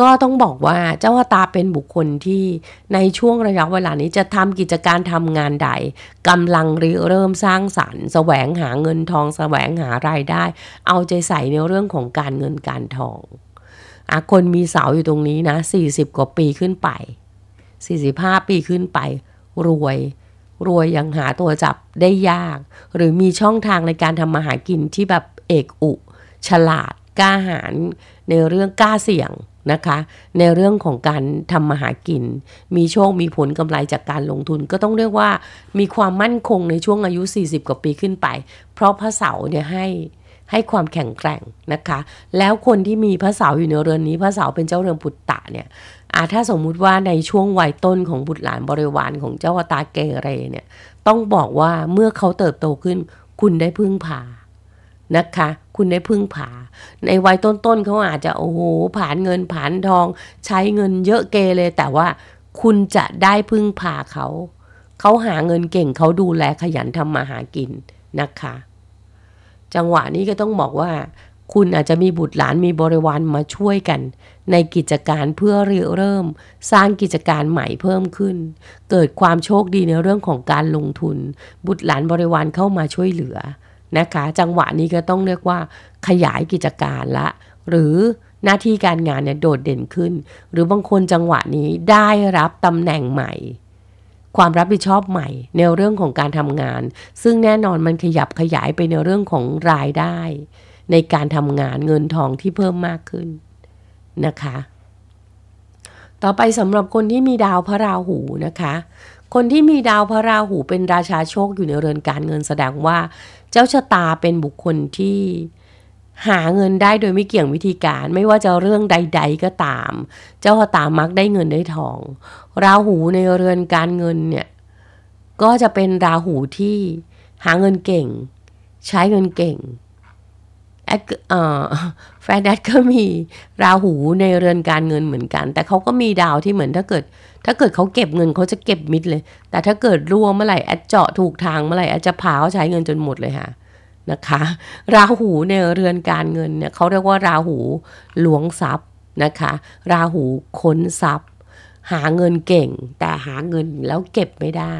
[SPEAKER 1] ก็ต้องบอกว่าเจ้าตาเป็นบุคคลที่ในช่วงระยะเวลานี้จะทำกิจการทำงานใดกำลังริเริ่มสร้างสารรค์ แสวงหาเงินทอง แสวงหารายได้ เอาใจใส่ในเรื่องของการเงินการทองอคนมีเสาอยู่ตรงนี้นะ 40 กว่าปีขึ้นไป 45 ปีขึ้นไป รวยรวยยังหาตัวจับได้ยาก หรือมีช่องทางในการทำมาหากินที่แบบเอกอุ ฉลาดกล้าหาญในเรื่องกล้าเสี่ยงนะคะ ในเรื่องของการทำมาหากิน มีโชคมีผลกำไรจากการลงทุนก็ต้องเรียกว่ามีความมั่นคงในช่วงอายุ 40กว่าปีขึ้นไป เพราะพระเสาเนี่ยให้ให้ความแข็งแกร่งนะคะ แล้วคนที่มีพระเสาอยู่ในเรือนนี้ พระเสาเป็นเจ้าเรือนปุตตะเนี่ยอาถ้าสมมุติว่าในช่วงวัยต้นของบุตรหลานบริวารของเจ้าตาเกเรเนี่ย ต้องบอกว่าเมื่อเขาเติบโตขึ้น คุณได้พึ่งพา นะคะ คุณได้พึ่งพาในวัยต้น ๆเขาอาจจะโอ้โหผ่านเงินผ่านทอง ใช้เงินเยอะเกเลยแต่ว่าคุณจะได้พึ่งพาเขาเขาหาเงินเก่งเขาดูแลขยันทำมาหากินนะคะ จังหวะนี้ก็ต้องบอกว่า คุณอาจจะมีบุตรหลานมีบริวารมาช่วยกัน ในกิจการเพื่อริเริ่ม สร้างกิจการใหม่เพิ่มขึ้น เกิดความโชคดีในเรื่องของการลงทุน บุตรหลานบริวารเข้ามาช่วยเหลือนะคะจังหวะนี้ก็ต้องเรียกว่าขยายกิจการละ หรือหน้าที่การงานเนี่ยโดดเด่นขึ้น หรือบางคนจังหวะนี้ได้รับตำแหน่งใหม่ ความรับผิดชอบใหม่ในเรื่องของการทำงาน ซึ่งแน่นอนมันขยับขยายไปในเรื่องของรายได้ ในการทำงานเงินทองที่เพิ่มมากขึ้นนะคะ ต่อไปสำหรับคนที่มีดาวพระราหูนะคะคนที่มีดาวพระราหูเป็นราชาโชคอยู่ในเรือนการเงินแสดงว่าเจ้าชะตาเป็นบุคคลที่หาเงินได้โดยไม่เกี่ยงวิธีการไม่ว่าจะเรื่องใดๆก็ตาม เจ้าชะตามักได้เงินได้ทอง ราหูในเรือนการเงินเนี่ย ก็จะเป็นราหูที่หาเงินเก่ง ใช้เงินเก่งแฟนแอดก็มี ราหูในเรือนการเงินเหมือนกัน แต่เขาก็มีดาวที่เหมือนถ้าเกิด ถ้าเกิดเขาเก็บเงินเขาจะเก็บมิดเลย แต่ถ้าเกิดรั่วเมื่อไหร่แอดเจาะถูกทางเมื่อไหร่แอดจะพาเขาใช้เงินจนหมดเลยค่ะนะคะ ราหูในเรือนการเงินเนี่ยเขาเรียกว่า ราหูหลวงทรัพย์นะคะ ราหูค้นทรัพย์หาเงินเก่ง แต่หาเงินแล้วเก็บไม่ได้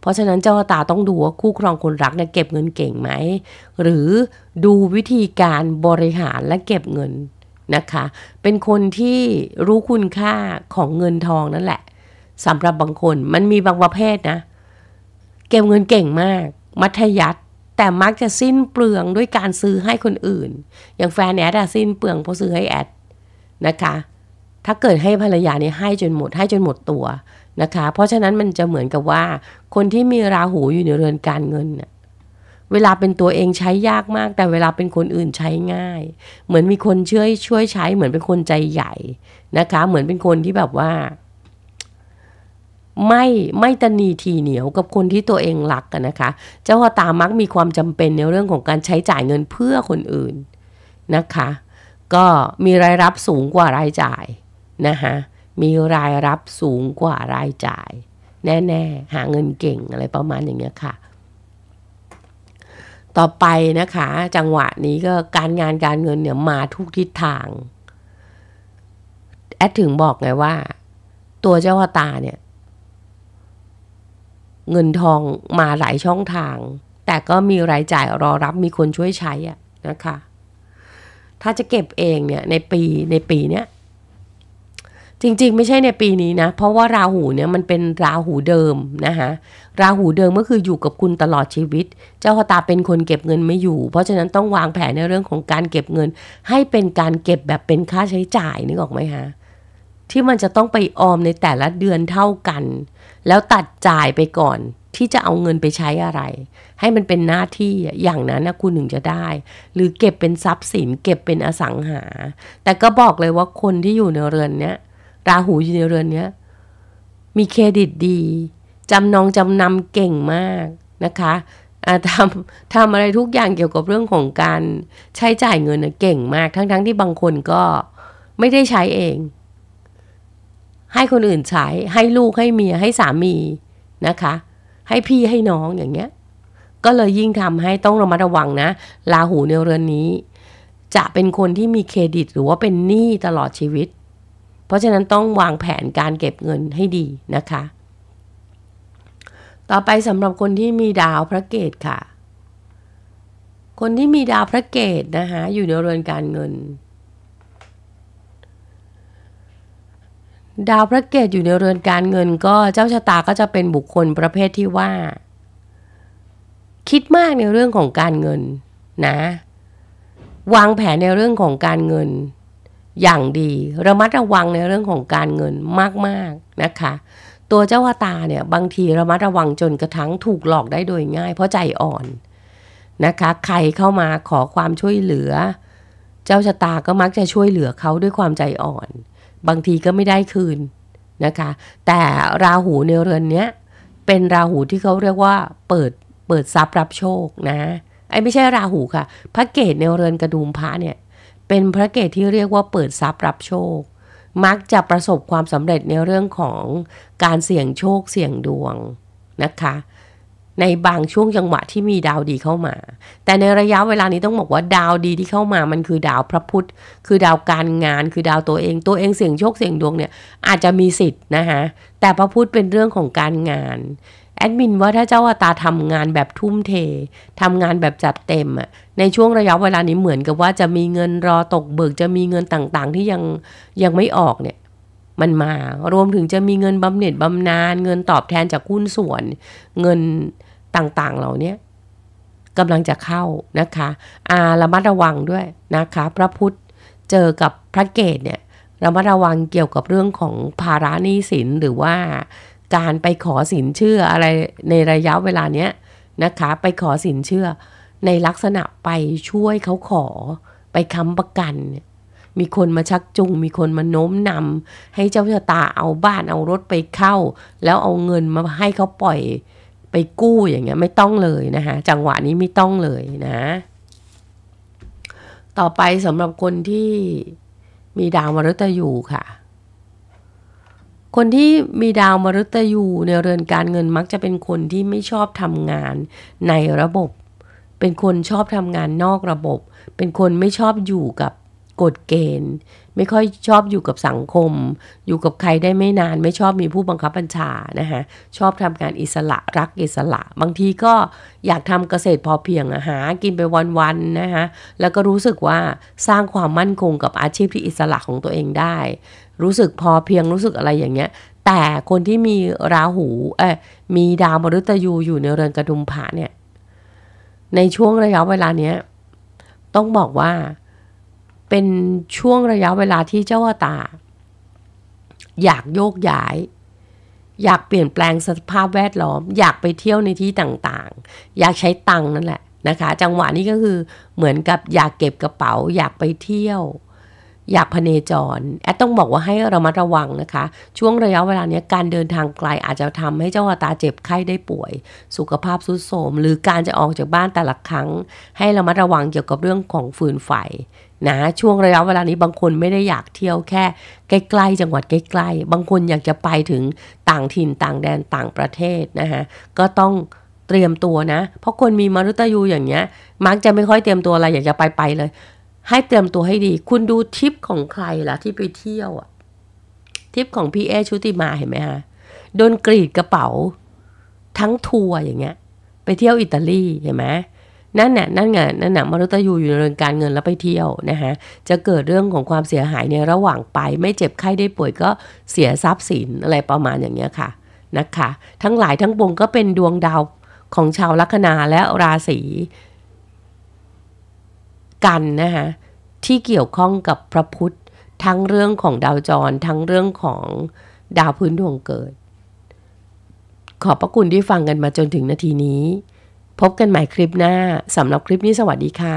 [SPEAKER 1] เพราะฉะนั้นเจ้าตาต้องดูว่าคู่ครองคนรักเนี่ยเก็บเงินเก่งไหมหรือดูวิธีการบริหารและเก็บเงินนะคะ เป็นคนที่รู้คุณค่าของเงินทองนั่นแหละสำหรับบางคนมันมีบางประเภทนะ เก็บเงินเก่งมาก มัธยัติแต่มักจะสิ้นเปลืองด้วยการซื้อให้คนอื่น อย่างแฟนแอดะสิ้นเปลืองเพราะซื้อให้แอดนะคะถ้าเกิดให้ภรรยาเนี่ยให้จนหมดให้จนหมดตัวนะคะ เพราะฉะนั้นมันจะเหมือนกับว่า คนที่มีราหูอยู่ในเรือนการเงินเนี่ยเวลาเป็นตัวเองใช้ยากมาก แต่เวลาเป็นคนอื่นใช้ง่าย เหมือนมีคนช่วยช่วยใช้ เหมือนเป็นคนใจใหญ่นะคะ เหมือนเป็นคนที่แบบว่า ไม่ไม่ตนีทีเหนียวกับคนที่ตัวเองรักกันนะคะ เจ้าตามักมีความจำเป็นในเรื่องของการใช้จ่ายเงินเพื่อคนอื่นนะคะ ก็มีรายรับสูงกว่ารายจ่ายนะคะมีรายรับสูงกว่ารายจ่าย แน่ ๆ หาเงินเก่ง อะไรประมาณอย่างเงี้ยค่ะ ต่อไปนะคะจังหวะนี้ก็การงานการเงินเนี่ยมาทุกทิศทางแอดถึงบอกไงว่า ตัวเจ้าตาเนี่ย เงินทองมาหลายช่องทาง แต่ก็มีรายจ่ายรอรับมีคนช่วยใช้อะนะคะถ้าจะเก็บเองเนี่ยในปีในปีเนี้ยจริง ๆ ไม่ใช่ในปีนี้นะ เพราะว่าราหูเนี่ยมันเป็นราหูเดิมนะคะราหูเดิมก็คืออยู่กับคุณตลอดชีวิต เจ้าตาเป็นคนเก็บเงินไม่อยู่เพราะฉะนั้นต้องวางแผนในเรื่องของการเก็บเงิน ให้เป็นการเก็บแบบเป็นค่าใช้จ่ายนึกออกไหมคะที่มันจะต้องไปออมในแต่ละเดือนเท่ากัน แล้วตัดจ่ายไปก่อน ที่จะเอาเงินไปใช้อะไร ให้มันเป็นหน้าที่อย่างนั้นนะคุณหนึ่งจะได้ หรือเก็บเป็นทรัพย์สิน เก็บเป็นอสังหา แต่ก็บอกเลยว่าคนที่อยู่ในเรือนเนี้ยราหูอยู่ในเรือนเนี้ยมีเครดิตดี จำนองจำนำเก่งมากนะคะทำทำอะไรทุกอย่างเกี่ยวกับเรื่องของการใช้จ่ายเงินเก่งมากทั้งๆทที่บางคนก็ไม่ได้ใช้เอง ให้คนอื่นใช้ให้ลูกให้ เมียให้สามีนะคะ ให้พี่ให้น้องอย่างเงี้ย ก็เลยยิ่งทำให้ต้องระมัดระวังนะลาหูในเรือนนี้ จะเป็นคนที่มีเครดิตหรือว่าเป็นหนี้ตลอดชีวิตเพราะฉะนั้นต้องวางแผนการเก็บเงินให้ดี นะคะ ต่อไปสำหรับคนที่มีดาวพระเกตค่ะ คนที่มีดาวพระเกตนะคะอยู่ในเรือนการเงิน ดาวพระเกตอยู่ในเรือนการเงินก็เจ้าชะตาก็จะเป็นบุคคลประเภทที่ว่า คิดมากในเรื่องของการเงิน นะ วางแผนในเรื่องของการเงินอย่างดีระมัดระวังในเรื่องของการเงินมากๆนะคะ ตัวเจ้าวตาเนี่ยบางทีระมัดระวังจนกระทั่งถูกหลอกได้โดยง่าย เพราะใจอ่อนนะคะใครเข้ามาขอความช่วยเหลือ เจ้าชะตาก็มักจะช่วยเหลือเขาด้วยความใจอ่อน บางทีก็ไม่ได้คืนนะคะ แต่ราหูในเรือนเนี้ยเป็นราหูที่เขาเรียกว่าเปิดเปิดทรัพย์รับโชคนะไอ้ไม่ใช่ราหูค่ะพระเกตในเรือนกระดุมพระเนี่ยเป็นพระเกตที่เรียกว่าเปิดทรัพย์รับโชค มักจะประสบความสำเร็จในเรื่องของการเสี่ยงโชคเสี่ยงดวงนะคะ ในบางช่วงจังหวะที่มีดาวดีเข้ามา แต่ในระยะเวลานี้ต้องบอกว่าดาวดีที่เข้ามามันคือดาวพระพุธ คือดาวการงาน คือดาวตัวเอง ตัวเองเสี่ยงโชคเสี่ยงดวงเนี่ยอาจจะมีสิทธิ์นะคะแต่พระพุธเป็นเรื่องของการงานแอดมิน ว่าถ้าเจ้าอาตาทำงานแบบทุ่มเททำงานแบบจัดเต็มอะในช่วงระยะเวลานี้เหมือนกับว่าจะมีเงินรอตกเบิกจะมีเงินต่างๆ ที่ยังยังไม่ออกเนี่ย มันมารวมถึงจะมีเงินบำเหน็จบำนาญเงินตอบแทนจากหุ้นส่วน เงินต่างๆเหล่านี้กำลังจะเข้านะคะ อาระมัดระวังด้วยนะคะ พระพุทธเจอกับพระเกตเนี่ยระมัดระวังเกี่ยวกับเรื่องของภาระหนี้สินหรือว่าการไปขอสินเชื่ออะไรในระยะเวลาเนี้ยนะคะไปขอสินเชื่อในลักษณะไปช่วยเขาขอไปค้ำประกันมีคนมาชักจูงมีคนมาโน้มนำให้เจ้าชะตาเอาบ้านเอารถไปเข้า แล้วเอาเงินมาให้เขาปล่อยไปกู้อย่างเงี้ยไม่ต้องเลยนะคะจังหวะนี้ไม่ต้องเลยนะ ต่อไปสำหรับคนที่มีดาวมฤตยูค่ะคนที่มีดาวมฤตยูในเรือนการเงินมักจะเป็นคนที่ไม่ชอบทำงานในระบบ เป็นคนชอบทำงานนอกระบบ เป็นคนไม่ชอบอยู่กับกฎเกณฑ์ ไม่ค่อยชอบอยู่กับสังคม อยู่กับใครได้ไม่นาน ไม่ชอบมีผู้บังคับบัญชานะคะชอบทำงานอิสระรักอิสระ บางทีก็อยากทำเกษตรพอเพียงอหากินไปวันๆนะคะแล้วก็รู้สึกว่าสร้างความมั่นคงกับอาชีพที่อิสระของตัวเองได้รู้สึกพอเพียงรู้สึกอะไรอย่างเงี้ย แต่คนที่มีราหู เอ้มีดาวมฤตยู อยู่ในเรือนกระดุมผาเนี่ย ในช่วงระยะเวลาเนี้ย ต้องบอกว่าเป็นช่วงระยะเวลาที่เจ้าตา อยากโยกย้าย อยากเปลี่ยนแปลงสภาพแวดล้อม อยากไปเที่ยวในที่ต่างๆ อยากใช้ตังนั่นแหละนะคะ จังหวะนี้ก็คือเหมือนกับอยากเก็บกระเป๋า อยากไปเที่ยวอยากพเนจรแอดต้องบอกว่าให้ระมัดระวังนะคะช่วงระยะเวลานี้การเดินทางไกลอาจจะทำให้เจ้าตาเจ็บไข้ได้ป่วย สุขภาพทรุดโทรมหรือการจะออกจากบ้านแต่ละครั้ง ให้ระมัดระวังเกี่ยวกับเรื่องของฟืนไฟนะช่วงระยะเวลานี้บางคนไม่ได้อยากเที่ยวแค่ใกล้ๆจังหวัดใกล้ๆบางคนอยากจะไปถึงต่างถิ่นต่างแดนต่างประเทศนะคะก็ต้องเตรียมตัวนะ เพราะคนมีมรุตยูอย่างเงี้ยมักจะไม่ค่อยเตรียมตัวอะไรอยากจะไปไปเลยให้เตรียมตัวให้ดี คุณดูทิปของใครล่ะที่ไปเที่ยวอะทิปของพี่เอชุติมาเห็นไหมฮะ โดนกรีดกระเป๋าทั้งทัวร์อย่างเงี้ย ไปเที่ยวอิตาลีเห็นไหมนั่นน่ะนั่นไงนั่นน่ะมนุษย์ยูอยู่ในเรื่องการเงินแล้วไปเที่ยวนะคะจะเกิดเรื่องของความเสียหายในระหว่างไป ไม่เจ็บไข้ได้ป่วยก็เสียทรัพย์สินอะไรประมาณอย่างเงี้ยค่ะนะคะทั้งหลายทั้งปวงก็เป็นดวงดาวของชาวลัคนาและราศีกันนะคะที่เกี่ยวข้องกับพระพุทธทั้งเรื่องของดาวจรทั้งเรื่องของดาวพื้นดวงเกิด ขอบพระคุณที่ฟังกันมาจนถึงนาทีนี้ พบกันใหม่คลิปหน้าสำหรับคลิปนี้สวัสดีค่ะ